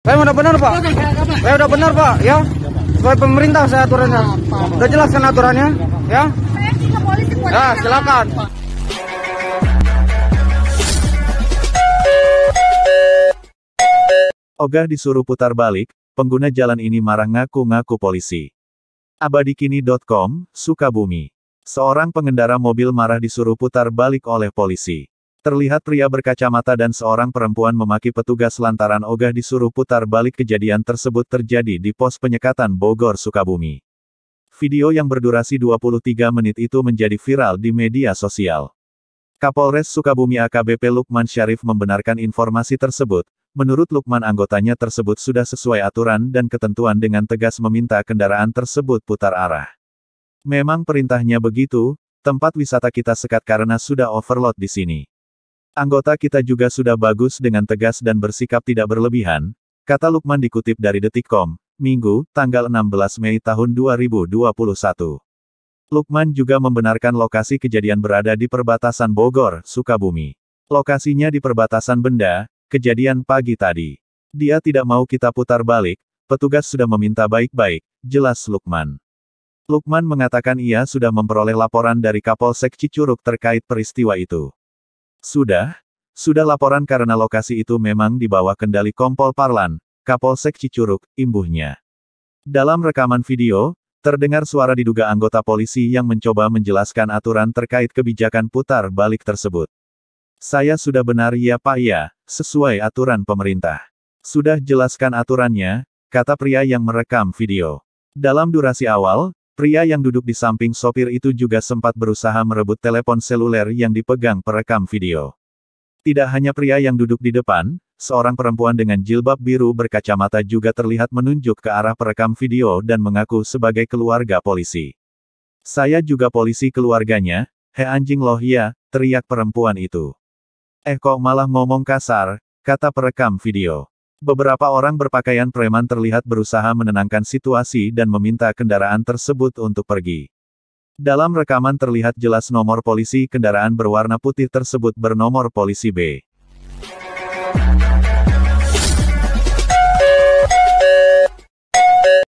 Saya udah benar pak. Saya udah benar pak, ya. Sesuai pemerintah saya aturannya. Sudah jelaskan aturannya, ya? Ya, silakan. Ogah disuruh putar balik, pengguna jalan ini marah ngaku-ngaku polisi. Abadikini.com, Sukabumi. Seorang pengendara mobil marah disuruh putar balik oleh polisi. Terlihat pria berkacamata dan seorang perempuan memaki petugas lantaran ogah disuruh putar balik kejadian tersebut terjadi di pos penyekatan Bogor Sukabumi. Video yang berdurasi 23 menit itu menjadi viral di media sosial. Kapolres Sukabumi AKBP Lukman Syarif membenarkan informasi tersebut, menurut Lukman anggotanya tersebut sudah sesuai aturan dan ketentuan dengan tegas meminta kendaraan tersebut putar arah. Memang perintahnya begitu, tempat wisata kita sekat karena sudah overload di sini. Anggota kita juga sudah bagus dengan tegas dan bersikap tidak berlebihan, kata Lukman dikutip dari detikcom, Minggu, tanggal 16 Mei tahun 2021. Lukman juga membenarkan lokasi kejadian berada di perbatasan Bogor, Sukabumi. Lokasinya di perbatasan benda, kejadian pagi tadi. Dia tidak mau kita putar balik, petugas sudah meminta baik-baik, jelas Lukman. Lukman mengatakan ia sudah memperoleh laporan dari Kapolsek Cicuruk terkait peristiwa itu. Sudah, sudah laporan karena lokasi itu memang di bawah kendali Kompol Parlan, Kapolsek Cicuruk, imbuhnya. Dalam rekaman video, terdengar suara diduga anggota polisi yang mencoba menjelaskan aturan terkait kebijakan putar balik tersebut. Saya sudah benar ya Pak ya, sesuai aturan pemerintah. Sudah jelaskan aturannya, kata pria yang merekam video. Dalam durasi awal, Pria yang duduk di samping sopir itu juga sempat berusaha merebut telepon seluler yang dipegang perekam video. Tidak hanya pria yang duduk di depan, seorang perempuan dengan jilbab biru berkacamata juga terlihat menunjuk ke arah perekam video dan mengaku sebagai keluarga polisi. Saya juga polisi keluarganya, he anjing loh ya, teriak perempuan itu. Eh kok malah ngomong kasar, kata perekam video. Beberapa orang berpakaian preman terlihat berusaha menenangkan situasi dan meminta kendaraan tersebut untuk pergi. Dalam rekaman terlihat jelas nomor polisi kendaraan berwarna putih tersebut bernomor polisi B.